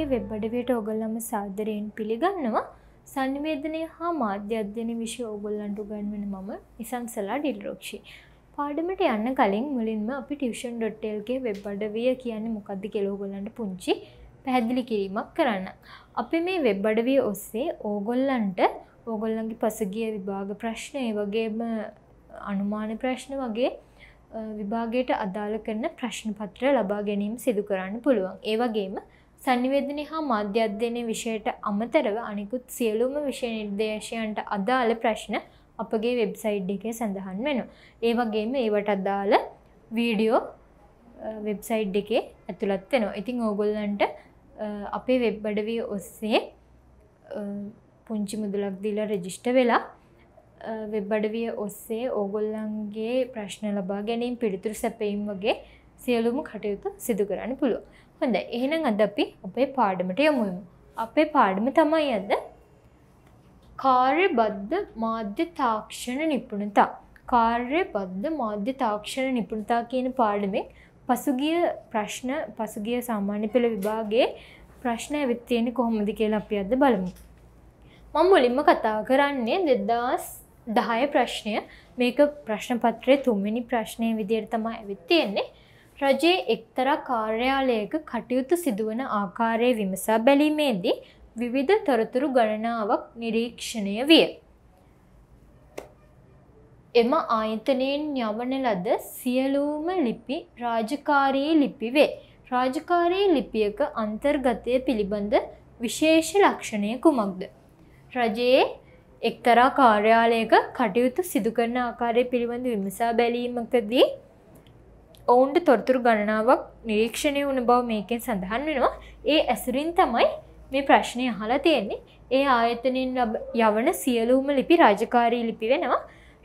මාධ්‍යවේදිකේ web අඩවියට ඔගොල්ලම සාදරයෙන් පිළිගන්නවා සංවේදනය හා මාධ්‍ය අධ්‍යන විශය ඔගොල්ලන්ට ගන්වෙන මම ඉසන්සලා ඩිල්රෝක්ෂි. පාඩමට යන්න කලින් මුලින්ම අපි ටියෂන්.ටල්ගේ වෙබ් අඩවිය කියන්නේ මොකක්ද කෙලෝගොල්ලන්ට පුංචි පැහැදිලි කිරීමක් කරන්න. අපි මේ වෙබ් අඩවිය ඔස්සේ ඕගොල්ලන්ට ඕගොල්ලන්ගේ පසුගිය විභාග ප්‍රශ්නය වගේම අනුමාන ප්‍රශ්න වගේ විභාගයට අදාළ කරන ප්‍රශ්න පත්‍ර ලබා ගැනීම සිදු කරන්න පුළුවන්. ඒවගේම සංනිවේදනය හා මාධ්‍ය අධ්‍යයනය විෂයට අමතරව අනිකුත් සියලුම විෂය නිර්දේශයන්ට අදාළ ප්‍රශ්න අපගේ වෙබ්සයිට් එකේ සඳහන් වෙනවා. ඒ වගේම ඒවට අදාළ වීඩියෝ වෙබ්සයිට් එකේ ඇතුළත් වෙනවා. ඉතින් ඕගොල්ලන්ට අපේ වෙබ් අඩවිය ඔස්සේ පුංචි මුදලක් දීලා රෙජිස්ටර් වෙලා වෙබ් අඩවිය ඔස්සේ ඕගොල්ලන්ගේ ප්‍රශ්න ලබා ගැනීම පිළිතුරු සැපයීම් වගේ සියලුම කටයුතු සිදු කරන්න පුළුව. හොඳ එහෙනම් අද අපි අපේ පාඩමට යමුමු. අපේ පාඩම තමයි ඇද කාර්ය බද්ධ මාධ්‍ය තාක්ෂණ නිපුණතා. කාර්ය බද්ධ මාධ්‍ය තාක්ෂණ නිපුණතා කියන පාඩමෙන් පසුගිය ප්‍රශ්න පසුගිය සාමාන්‍ය පෙළ විභාගේ ප්‍රශ්න ඇවිත් තියෙන්නේ කොහොමද කියලා අපි අද බලමු. මම මුලින්ම කතා කරන්නේ 2010 ප්‍රශ්නය. මේක ප්‍රශ්න පත්‍රයේ තුන්වෙනි ප්‍රශ්නයේ විදියට තමයි ඇවිත් තියෙන්නේ. රජයේ එක්තරා කාර්යාලයක කටයුතු සිදුවන ආකාරය විමසා බැලීමේදී විවිධ තොරතුරු ගණනාවක් නිරීක්ෂණය විය. එම ආයතනයෙන් යවන ලද සියලූම ලිපි රාජකාරී ලිපි වේ. රාජකාරී ලිපියක අන්තර්ගතය පිළිබඳ විශේෂ ලක්ෂණය කුමක්ද. රජයේ එක්තරා කාර්යාලයක කටයුතු සිදුකරන ආකාරය පිළිබඳ විමසා බැලීමකදී ඔවුන්ට තොරතුරු ගණනාවක් නිරීක්ෂණය වුණ බව මේකෙන් සඳහන් වෙනවා ඒ ඇසුරින් තමයි මේ ප්‍රශ්නය අහලා තියෙන්නේ ඒ ආයතනින් යවන සියලූම ලිපි රාජකාරී ලිපි වෙනවා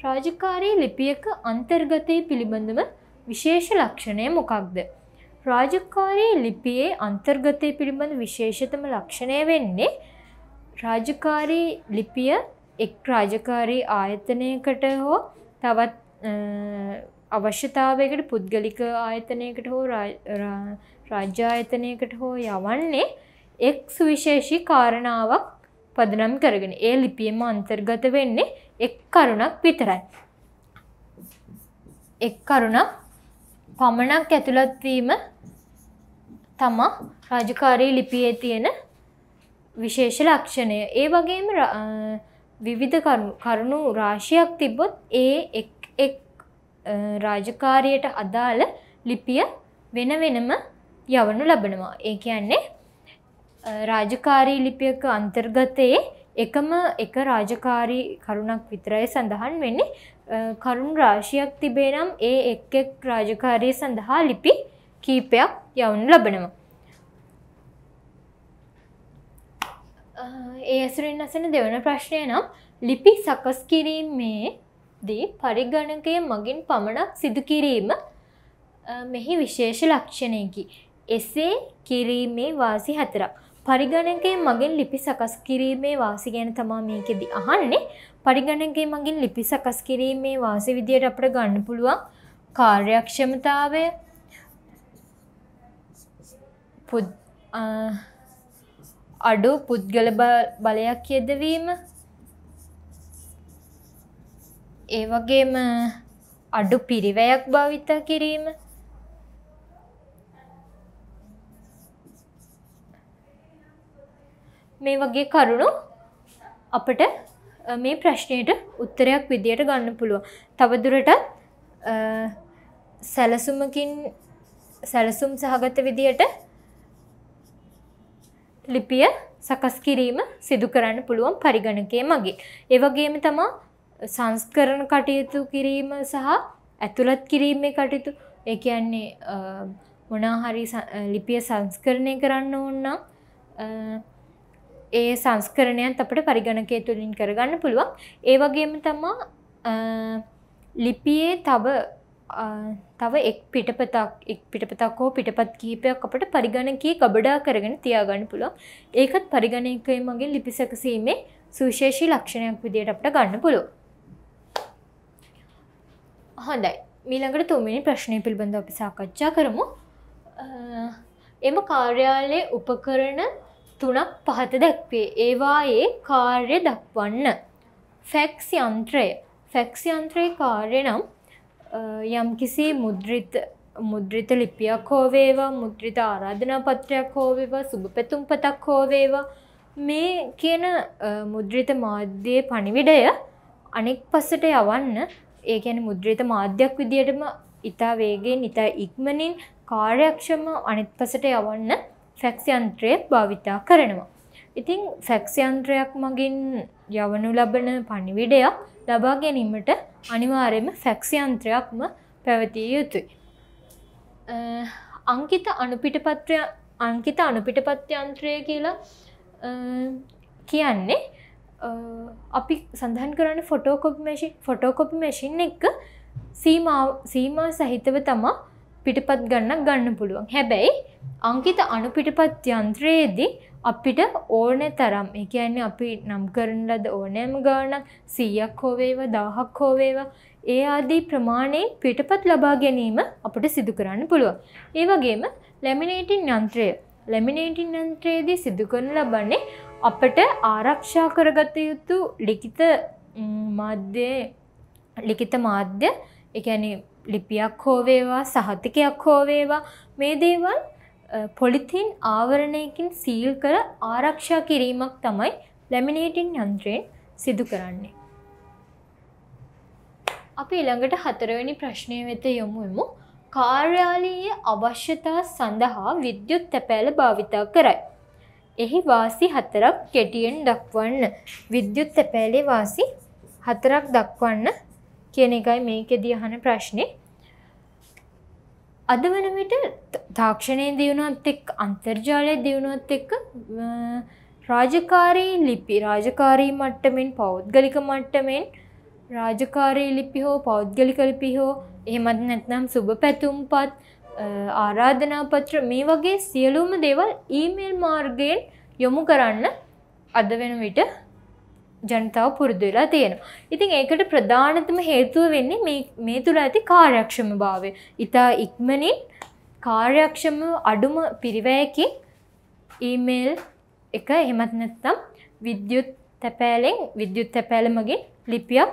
රාජකාරී ලිපියක අන්තර්ගතය පිළිබඳව විශේෂ ලක්ෂණය මොකක්ද. රාජකාරී ලිපියේ අන්තර්ගතය පිළිබඳ විශේෂතම ලක්ෂණය වෙන්නේ රාජකාරී ලිපිය එක් රාජකාරී ආයතනයකට හෝ තවත් අවශ්‍යතාවයකට පුද්ගලික ආයතනයකට හෝ රාජ්‍යායතනයකට හෝ යවන්නේ එක් සුවිශේෂී කාරණාවක් පදනම් කරගෙන ඒ ලිපියම අන්තර්ගත වෙන්නේ එක් කරුණක් විතරයි. එක් කරුණක් පමණක් ඇතුළත්වීම තමා රාජකාරී ලිපියේ තියෙන විශේෂ ලක්ෂණය. ඒ වගේම විවිධ කරුණු රාශියක් තිබ්බොත් ඒ එක් රාජකාරියට අදාළ ලිපිය වෙන වෙනම යවනු ලබනවා. ඒ කියන්නේ රාජකාරී ලිපියක අන්තර්ගතයේ එකම එක රාජකාරී කරුණක් විතරයි සඳහන් වෙන්නේ කරුණ රාශියක් තිබේ නම් ඒ එක් එක් රාජකාරී සඳහා ලිපි කීපයක් යවනු ලබනවා. ඒ ඇසුරෙන් අසන දෙවන ප්‍රශ්නය නම් ලිපි සකස් කිරීමේ දී පරිගණකය මගින් පමණක් සිදුකිරීම මෙහි විශේෂ ලක්ෂණයකි. එසේ කිරීමේ වාසි හතරක්. පරිගණකය මගින් ලිපි සකස් කිරීමේ වාසි ගැන තමා මේකෙදී අහන්නේ පරිගණකය මගින් ලිපි සකස් කිරීමේ වාසි විදියට අපට ගන්න පුළුවන් කාර්යක්ෂමතාවය අඩු පුද්ගල බලයක් යෙදවීම ඒ වගේම අඩු පිරිවැයක් භාවිතා කිරීම මේ වගේ කරුණු අපට මේ ප්‍රශ්නයට උත්තරයක් විදියට ගන්න පුළුව. තවදුරටත් සැලසුමකින් සැලසුම් සහගත විදියට ලිපිය සකස් කිරීම සිදු කරන්න පුළුවන් පරිගණකය මගේ. ඒවගේම තමා සංස්කරන කටයුතු කිරීම සහ ඇතුළත් කිරීමේ කටයුතු ඒ කියන්නේ මොනාහරි ලිපිය සංස්කරණය කරන්න ඕන්නම් ඒ සංස්කරණයන් අපට පරිගණකය තුළින් කරගන්න පුළුවන් ඒ වගේම තමා ලිපියේ තව තව එක් පිටපතක් එක් පිටපතක් හෝ පිටපත් කීපයක් අපට පරිගණකී ගබඩා කරගෙන තියාගන්න පුළුවන් ඒකත් පරිගණකය මගේ ලිපි සැකසීමේ සුවිශේෂී ලක්ෂණයක් විදියට අපට ගන්න පුළුවන් හොඳයි මීළඟට තුමිනි ප්‍රශ්නය පිළිබඳ අපි සාකච්ඡා කරමු එම කාර්යාලයේ උපකරණ තුනක් පහත දැක්වේ ඒවායේ කාර්ය දක්වන්න ෆැක්ස් යන්ත්‍රය ෆැක්ස් යන්ත්‍රයේ කාර්ය නම් යම් කිසි මුද්‍රිත මුද්‍රිත ලිපියක් හෝවේවා මුද්‍රිත ආරාධනා පත්‍රයක් හෝවේවා සුභ පැතුම් පතක් හෝවේවා මේ කියන මුද්‍රිත මාධ්‍යයේ පණිවිඩය අනෙක් පසට යවන්න ඒ ගැන මුද්‍රිත මාධ්‍යයක් විදියටම ඉතා වේගෙන් ඉතා ඉක්මනින් කාර්යක්ෂම අනිත් පසට යවන්න ෆැක්සියන්ත්‍රය භාවිතා කරනවා. ඉතිං ෆැක්සියන්ත්‍රයක් මගින් යවනු ලබන පණිවිඩයක් ලබා ගැනීමට අනිවාරයම ෆැක්සියන්ත්‍රයක්ම පැවතිය යුතුයි. අංකිත අනුපිටපත්‍රය අංකිත අනුපිටපත්්‍යන්ත්‍රය කියලා කියන්නේ අපි සඳහන් කරන්න ෆොටෝකොපි මැසි ෆොටෝකොපි මැසින් එක සීමා සහිතව තමා පිටපත් ගන්නක් ගන්න පුළුවන් හැබැයි අංකිත අනු පිටපත් යන්ත්‍රයේදී අපිට ඕනෑ තරම් එකන්නේ අපි නම් කරන ලද ඕනෑම ගානක් සීයක් හෝවේවා දාහක් හෝවේවා ඒ ආදී ප්‍රමාණයෙන් පිටපත් ලබා ගැනීම අපට සිදු කරන්න පුළුවන්. ඒ වගේම ලැමිනේටින් යන්ත්‍රය ලැමිනේටින් යන්ත්‍රයේදී සිදු කරන ලබන්නේ අපට ආරක්ෂා කරගත යුතු ලිකිත මාධ්‍යයේ ලිකිත මාධ්‍ය එකැන ලිපියක් හෝවේවා සහතිකයක් හෝවේවා මේ දේවල් පොලිතින් ආවරණයකින් සීල් කර ආරක්ෂා කිරීමක් තමයි ලැමිනේටින් යන්ත්‍රයෙන් සිදු කරන්නේ. අපි ඉළඟට හතරවෙනි ප්‍රශ්නය වෙත යොමුමු කාර්යාලයේ අවශ්‍යතා සඳහා විද්‍යුත් තැපෑල භාවිතා කරයි. එහි වාසි හතරක් කෙටියෙන් දක්වන්න විද්‍යුත් තැපෑලේ වාසි හතරක් දක්වන්න කියන එකයි මේකෙදී අහන ප්‍රශ්නේ අද වන විට තාක්ෂණයේ දියුණුවත් එක්ක අන්තර්ජාලය දියුණුවත් එක්ක රාජකාරී ලිපි රාජකාරී මට්ටමින් පෞද්ගලික මට්ටමින් රාජකාරී ලිපි හෝ පෞද්ගලික ලිපි හෝ එහෙමත් නැත්නම් සුබ පැතුම්පත් ආරාධනාපත්‍ර මේ වගේ සියලුම දේවල් ඊමේල් මාර්ගයෙන් යොමු කරන්න අද වෙන විට ජනතාව පුරුදු වෙලා තියෙනවා. ඉතින් ඒකට ප්‍රධානතම හේතුව වෙන්නේ මේ මේ තුල ඇති කාර්යක්ෂම භාවය. ඊතා ඉක්මනින් කාර්යක්ෂම අඩුම පිරිවැයකින් ඊමේල් එක එහෙමත් නැත්නම් විද්‍යුත් තැපෑලෙන් විද්‍යුත් තැපෑල මගින් ලිපියක්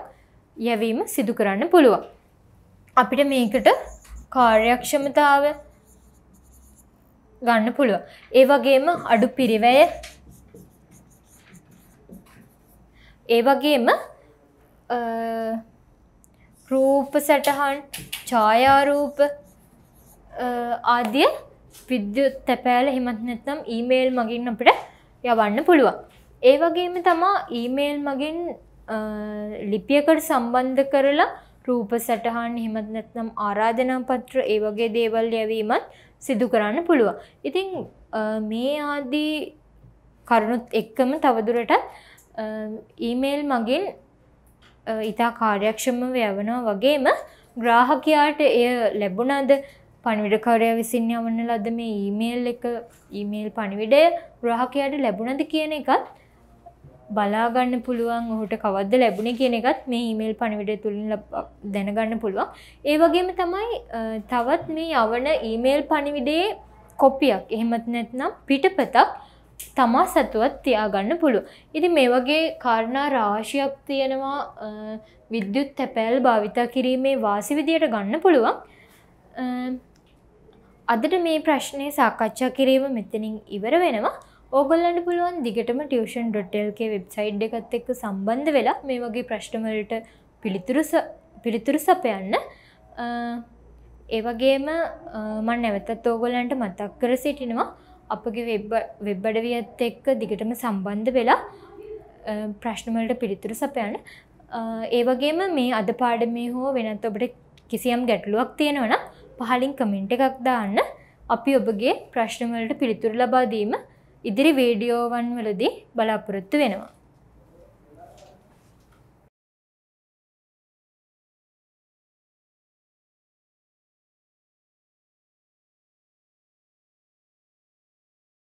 යැවීම සිදු කරන්න පුළුවන්. අපිට මේකට කාර්යක්ෂමතාව ගන්න පුළුවන්. ඒ වගේම අඩු පිරිවැය ඒ වගේම රූප සටහන් ඡායාරූප ආදිය විද්‍යුත් තැපෑල හෙමත් නැත්නම් ඊමේල් මගින් අපිට යවන්න පුළුවන්. ඒ වගේම තමා ඊමේල් මගින් ලිපියකට සම්බන්ධ කරලා රූප සටහන් එහෙමත් නැත්නම් ආරාධනා පත්‍ර ඒ වගේ දේවල් යැවීමත් සිදු කරන්න පුළුවන්. ඉතින් මේ ආදී කරුණුත් එක්කම තවදුරටත් ඊමේල් මගින් ඉතා කාර්යක්ෂමව යවනවා වගේම ග්‍රාහකයාට එය ලැබුණාද පණිවිඩකාරයා විසින් යවන ලද මේ ඊමේල් එක ඊමේල් පණිවිඩය ග්‍රාහකයාට ලැබුණද කියන එකත් බලාගන්න පුළුවන් ඔහුට කවද්ද ලැබුණ කියන එකත් මේ ඊමේල් පණිවිඩය තුළින් දැනගන්න පුළුවන් ඒ වගේම තමයි තවත් මේ යවන ඊමේල් පණිවිඩේ කොපියක් එහෙමත් නැත්නම් පිටපතක් තමා සතුවත් තියාගන්න පුළුව. ඉති මේ වගේ කාරණා රාශියක් තියෙනවා විද්‍යුත් තැපැල් භාවිතා කිරීමේ වාසි විදියට ගන්න පුළුවන් අදට මේ ප්‍රශ්නය සාකච්ඡා කිරීම මෙතනින් ඉවර වෙනවා ඕගොල්ලන්ට පුළුවන් දිගටම ටියෂන්.ල්ගේ වෙබ්සයිඩ් එකත් එක්ක සම්බන්ධ වෙලා මේ වගේ ප්‍රශ්නවලට පිළිතුරු සපයන්න ඒවගේම මන් නැවතත් ඕගොලන්ට මතක් කර සිටිනවා අපගේ වෙබ්බඩවියත් එක්ක දිගටම සම්බන්ධ වෙලා ප්‍රශ්නවලට පිළිතුරු සපයන්න ඒවගේම මේ අද පාඩමේ හෝ වෙනත් ඔබට කිසියම් ගැටලුවක් තියෙනවන පහලින් කමෙන්ට් එකක් දාන්න අපි ඔබගේ ප්‍රශ්නවලට පිළිතුරු ලබාදීම ඉදිරි වීඩියෝවන් වලදී බලාපොරොත්තු වෙනවා